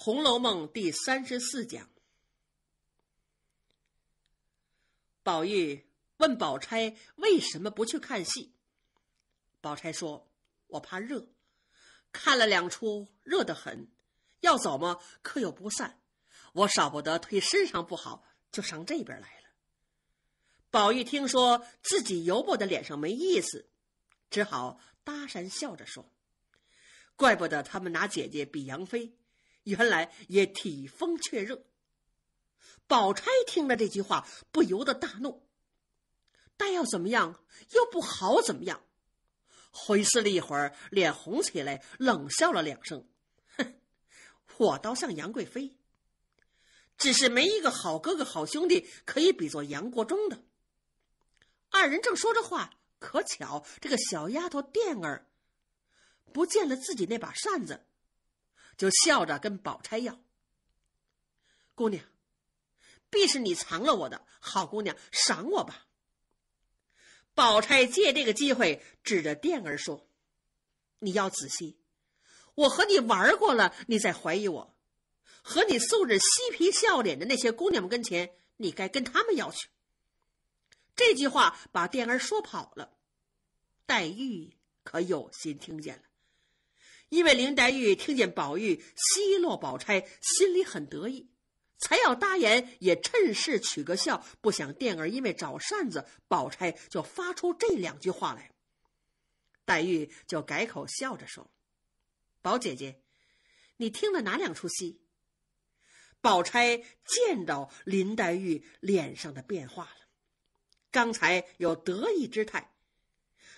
《红楼梦》第三十四讲。宝玉问宝钗为什么不去看戏，宝钗说：“我怕热，看了两出，热得很，要走么？客又不散，我少不得推身上不好，就上这边来了。”宝玉听说自己油不的脸上没意思，只好搭讪笑着说：“怪不得他们拿姐姐比杨妃。”原来也体风却热。宝钗听了这句话，不由得大怒。但要怎么样，又不好怎么样。回思了一会儿，脸红起来，冷笑了两声：“哼，我倒像杨贵妃，只是没一个好哥哥、好兄弟可以比作杨国忠的。”二人正说着话，可巧这个小丫头垫儿不见了自己那把扇子。就笑着跟宝钗要。姑娘，必是你藏了我的，好姑娘，赏我吧。宝钗借这个机会指着垫儿说：“你要仔细，我和你玩过了，你再怀疑我。和你素日嬉皮笑脸的那些姑娘们跟前，你该跟他们要去。”这句话把垫儿说跑了，黛玉可有心听见了。因为林黛玉听见宝玉奚落宝钗，心里很得意，才要搭言，也趁势取个笑。不想殿儿因为找扇子，宝钗就发出这两句话来，黛玉就改口笑着说：“宝姐姐，你听了哪两出戏？”宝钗见到林黛玉脸上的变化了，刚才有得意之态。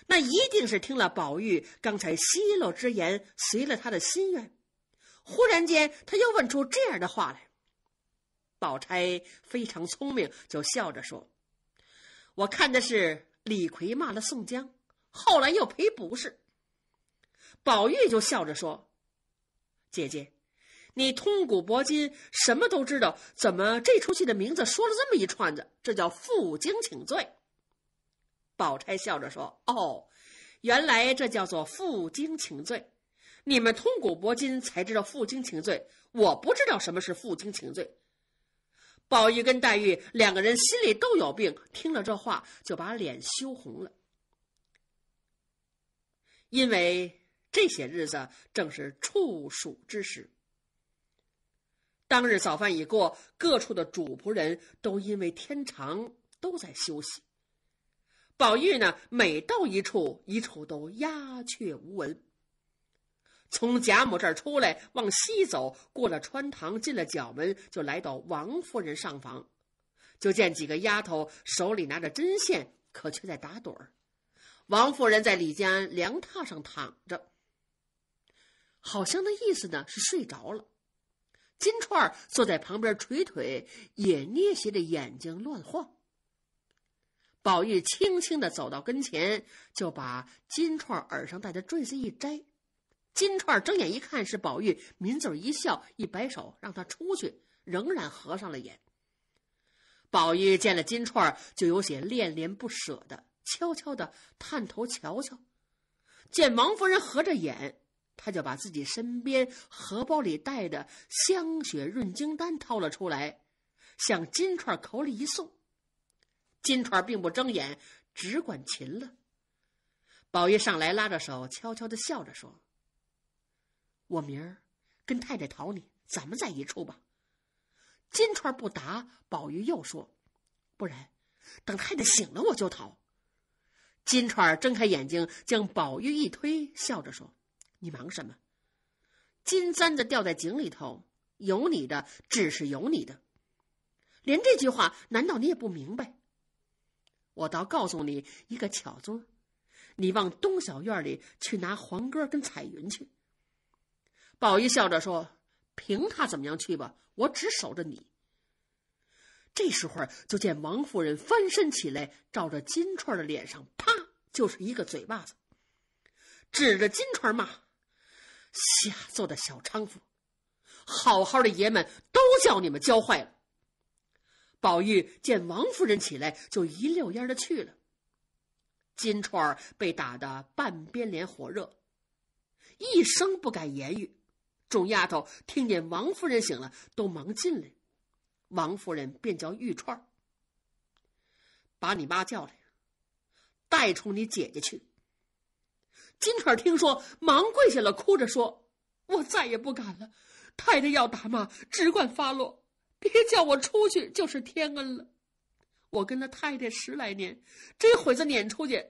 那一定是听了宝玉刚才奚落之言，随了他的心愿。忽然间，他又问出这样的话来。宝钗非常聪明，就笑着说：“我看的是李逵骂了宋江，后来又赔不是。”宝玉就笑着说：“姐姐，你通古博今，什么都知道。怎么这出戏的名字说了这么一串子？这叫负荆请罪。”宝钗笑着说：“哦，原来这叫做负荆请罪。你们通古博今才知道负荆请罪，我不知道什么是负荆请罪。”宝玉跟黛玉两个人心里都有病，听了这话就把脸羞红了。因为这些日子正是处暑之时。当日早饭已过，各处的主仆人都因为天长都在休息。宝玉呢，每到一处，一处都鸦雀无闻。从贾母这儿出来，往西走，过了穿堂，进了角门，就来到王夫人上房，就见几个丫头手里拿着针线，可却在打盹儿。王夫人在李家凉榻上躺着，好像的意思呢是睡着了。金钏坐在旁边捶腿，也捏斜着眼睛乱晃。宝玉轻轻的走到跟前，就把金串耳上戴的坠子一摘。金串睁眼一看是宝玉，抿嘴一笑，一摆手让他出去，仍然合上了眼。宝玉见了金串，就有些恋恋不舍的，悄悄的探头瞧瞧，见王夫人合着眼，他就把自己身边荷包里带的香雪润精丹掏了出来，向金串口里一送。金钏并不睁眼，只管擒了。宝玉上来拉着手，悄悄的笑着说：“我明儿跟太太讨你，咱们在一处吧。”金钏不答，宝玉又说：“不然，等太太醒了，我就讨。”金钏睁开眼睛，将宝玉一推，笑着说：“你忙什么？金簪子掉在井里头，有你的，只是有你的。连这句话，难道你也不明白？”我倒告诉你一个巧着，你往东小院里去拿黄哥跟彩云去。宝玉笑着说：“凭他怎么样去吧，我只守着你。”这时候就见王夫人翻身起来，照着金钏的脸上啪就是一个嘴巴子，指着金钏骂：“下作的小娼妇，好好的爷们都叫你们教坏了。”宝玉见王夫人起来，就一溜烟的去了。金钏儿被打得半边脸火热，一声不敢言语。众丫头听见王夫人醒了，都忙进来。王夫人便叫玉钏儿：“把你妈叫来，带出你姐姐去。”金钏儿听说，忙跪下了，哭着说：“我再也不敢了。太太要打骂，只管发落。”别叫我出去，就是天恩了。我跟了太太十来年，这会子撵出去，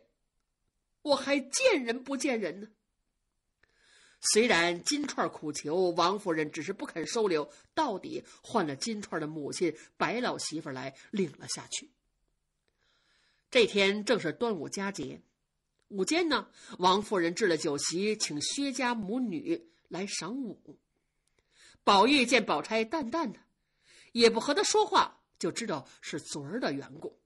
我还见人不见人呢。虽然金钏苦求，王夫人只是不肯收留，到底换了金钏的母亲白老媳妇来领了下去。这天正是端午佳节，午间呢，王夫人置了酒席，请薛家母女来赏午。宝玉见宝钗淡淡的。也不和他说话，就知道是昨儿的缘故。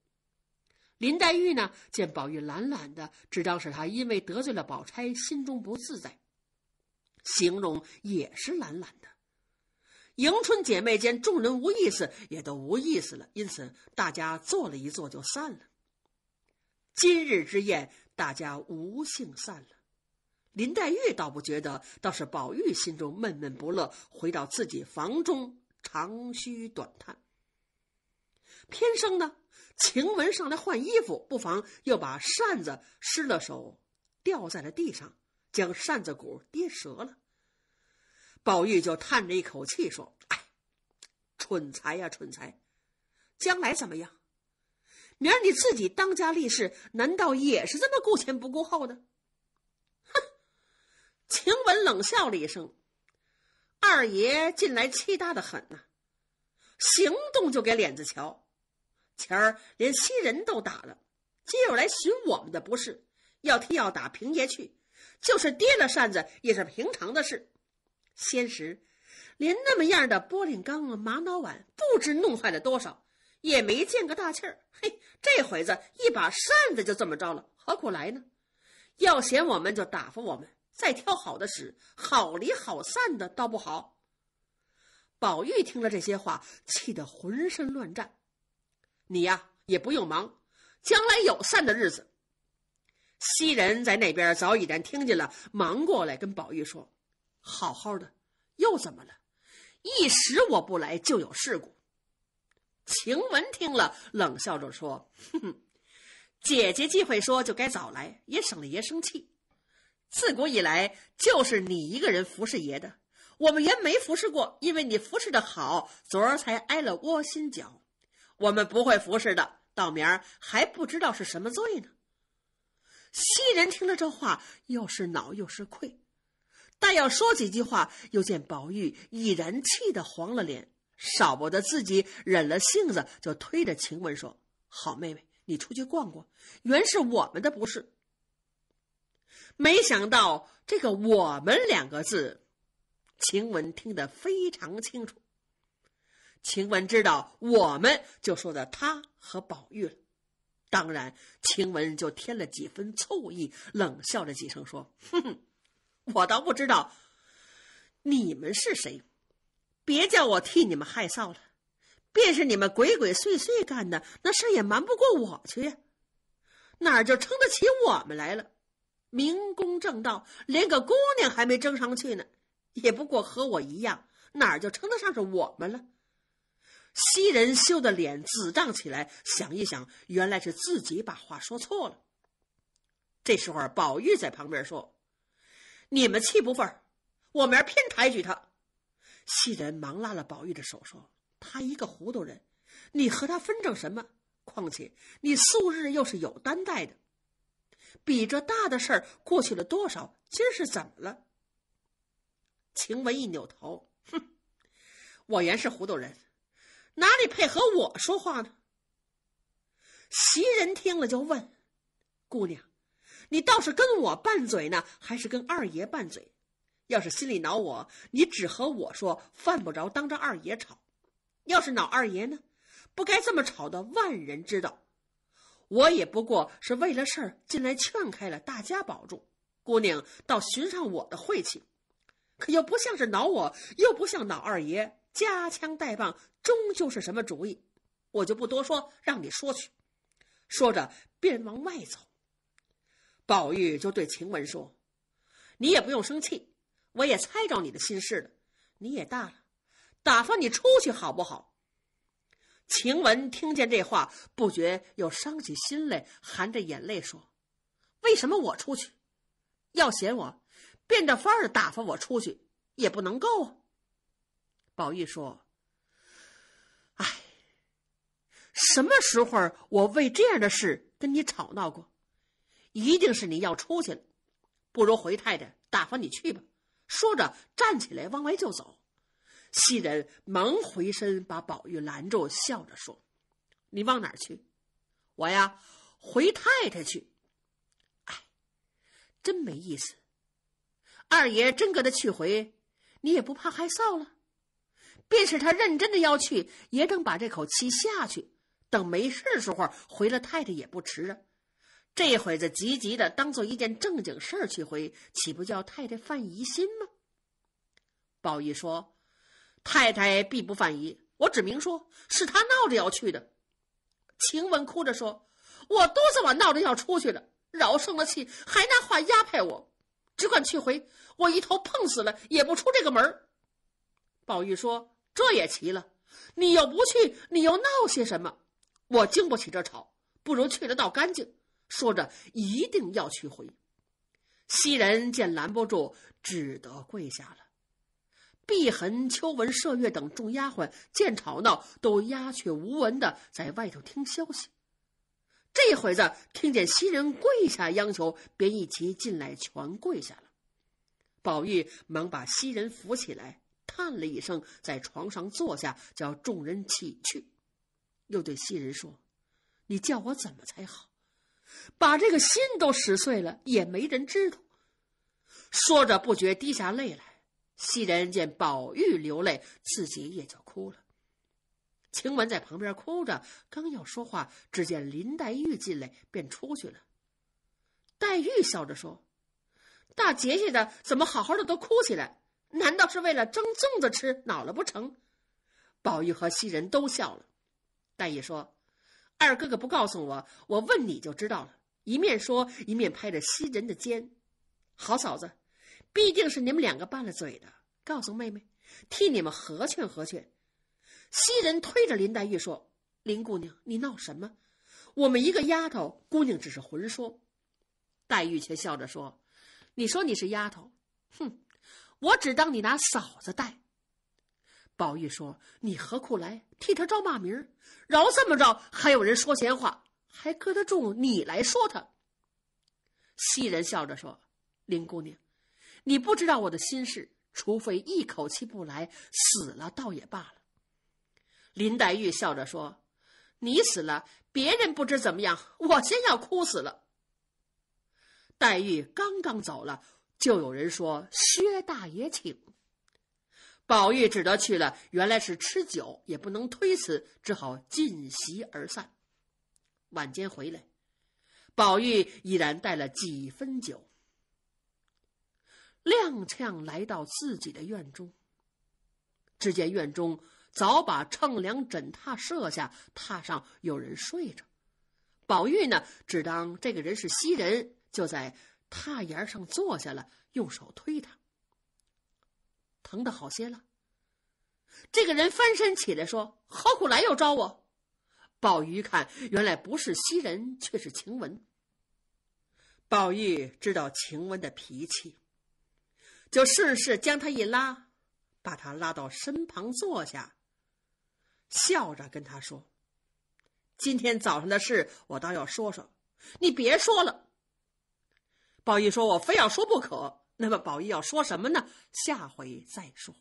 林黛玉呢，见宝玉懒懒的，只当是他因为得罪了宝钗，心中不自在，形容也是懒懒的。迎春姐妹见众人无意思，也都无意思了，因此大家坐了一坐就散了。今日之宴，大家无幸散了。林黛玉倒不觉得，倒是宝玉心中闷闷不乐，回到自己房中。长吁短叹。偏生呢，晴雯上来换衣服，不妨又把扇子失了手，掉在了地上，将扇子骨跌折了。宝玉就叹着一口气说：“哎，蠢材呀，蠢材！将来怎么样？明儿你自己当家立事，难道也是这么顾前不顾后的？”哼！晴雯冷笑了一声。二爷近来气大的很呐，行动就给脸子瞧，前儿连袭人都打了，今又来寻我们的不是，要替要打平爷去，就是跌了扇子也是平常的事。先时连那么样的玻璃缸啊、玛瑙碗，不知弄坏了多少，也没见个大气儿。嘿，这回子一把扇子就这么着了，何苦来呢？要嫌我们就打发我们。再挑好的使，好离好散的倒不好。宝玉听了这些话，气得浑身乱颤。你呀，也不用忙，将来有散的日子。袭人在那边早已然听见了，忙过来跟宝玉说：“好好的，又怎么了？一时我不来，就有事故。”晴雯听了，冷笑着说：“哼哼，姐姐既会说，就该早来，也省了爷生气。”自古以来就是你一个人服侍爷的，我们原没服侍过，因为你服侍的好，昨儿才挨了窝心脚。我们不会服侍的，到明儿还不知道是什么罪呢。袭人听了这话，又是恼又是愧，但要说几句话，又见宝玉已然气得黄了脸，少不得自己忍了性子，就推着晴雯说：“好妹妹，你出去逛逛，原是我们的不是。”没想到这个“我们”两个字，晴雯听得非常清楚。晴雯知道“我们”就说的她和宝玉了，当然，晴雯就添了几分醋意，冷笑着几声说：“哼哼，我倒不知道你们是谁，别叫我替你们害臊了。便是你们鬼鬼祟祟干的那事，也瞒不过我去呀，哪就撑得起我们来了？”明公正道，连个姑娘还没争上去呢，也不过和我一样，哪儿就称得上是我们了？袭人羞得脸紫涨起来，想一想，原来是自己把话说错了。这时候，宝玉在旁边说：“你们气不忿我明儿偏抬举他。”袭人忙拉了宝玉的手说：“他一个糊涂人，你和他分争什么？况且你素日又是有担待的。”比这大的事儿过去了多少？今儿是怎么了？晴雯一扭头，哼，我原是糊涂人，哪里配和我说话呢？袭人听了就问：“姑娘，你倒是跟我拌嘴呢，还是跟二爷拌嘴？要是心里恼我，你只和我说，犯不着当着二爷吵。要是恼二爷呢，不该这么吵的，万人知道。”我也不过是为了事儿进来劝开了，大家保住。姑娘倒寻上我的晦气，可又不像是恼我，又不像恼二爷。夹枪带棒，终究是什么主意？我就不多说，让你说去。说着便往外走。宝玉就对晴雯说：“你也不用生气，我也猜着你的心事了。你也大了，打发你出去好不好？”晴雯听见这话，不觉又伤起心来，含着眼泪说：“为什么我出去，要嫌我，变着法儿的打发我出去，也不能够啊！”宝玉说：“哎，什么时候我为这样的事跟你吵闹过？一定是你要出去了，不如回太太打发你去吧。”说着站起来往外就走。袭人忙回身把宝玉拦住，笑着说：“你往哪儿去？我呀，回太太去。哎，真没意思。二爷真跟他去回，你也不怕害臊了？便是他认真的要去，也等把这口气下去，等没事时候回了太太也不迟啊。这会子急急的当做一件正经事儿去回，岂不叫太太犯疑心吗？”宝玉说。太太必不犯疑，我只明说，是他闹着要去的。晴雯哭着说：“我肚子晚闹着要出去的，饶生了气，还拿话压迫我，只管去回，我一头碰死了也不出这个门。”宝玉说：“这也奇了，你又不去，你又闹些什么？我经不起这吵，不如去了闹干净。”说着，一定要去回。袭人见拦不住，只得跪下了。碧痕、秋纹、麝月等众丫鬟见吵闹，都鸦雀无闻的在外头听消息。这会子听见袭人跪下央求，便一齐进来，全跪下了。宝玉忙把袭人扶起来，叹了一声，在床上坐下，叫众人起去。又对袭人说：“你叫我怎么才好？把这个心都使碎了，也没人知道。”说着，不觉滴下泪来。袭人见宝玉流泪，自己也就哭了。晴雯在旁边哭着，刚要说话，只见林黛玉进来，便出去了。黛玉笑着说：“大姐姐的怎么好好的都哭起来？难道是为了蒸粽子吃恼了不成？”宝玉和袭人都笑了。黛玉说：“二哥哥不告诉我，我问你就知道了。”一面说，一面拍着袭人的肩：“好嫂子。”必定是你们两个拌了嘴的。告诉妹妹，替你们和劝和劝。袭人推着林黛玉说：“林姑娘，你闹什么？我们一个丫头姑娘，只是混说。”黛玉却笑着说：“你说你是丫头，哼，我只当你拿嫂子待。”宝玉说：“你何苦来替他招骂名？饶这么着，还有人说闲话，还搁得住你来说他？”袭人笑着说：“林姑娘。”你不知道我的心事，除非一口气不来，死了倒也罢了。林黛玉笑着说：“你死了，别人不知怎么样，我先要哭死了。”黛玉刚刚走了，就有人说：“薛大爷请。”宝玉只得去了。原来是吃酒，也不能推辞，只好尽席而散。晚间回来，宝玉已然带了几分酒。踉跄来到自己的院中，只见院中早把乘凉枕榻设下，榻上有人睡着。宝玉呢，只当这个人是袭人，就在榻沿上坐下了，用手推他。疼的好些了。这个人翻身起来说：“何苦来又招我？”宝玉一看，原来不是袭人，却是晴雯。宝玉知道晴雯的脾气。就顺势将他一拉，把他拉到身旁坐下，笑着跟他说：“今天早上的事，我倒要说说。你别说了。”宝玉说：“我非要说不可。”那么，宝玉要说什么呢？下回再说。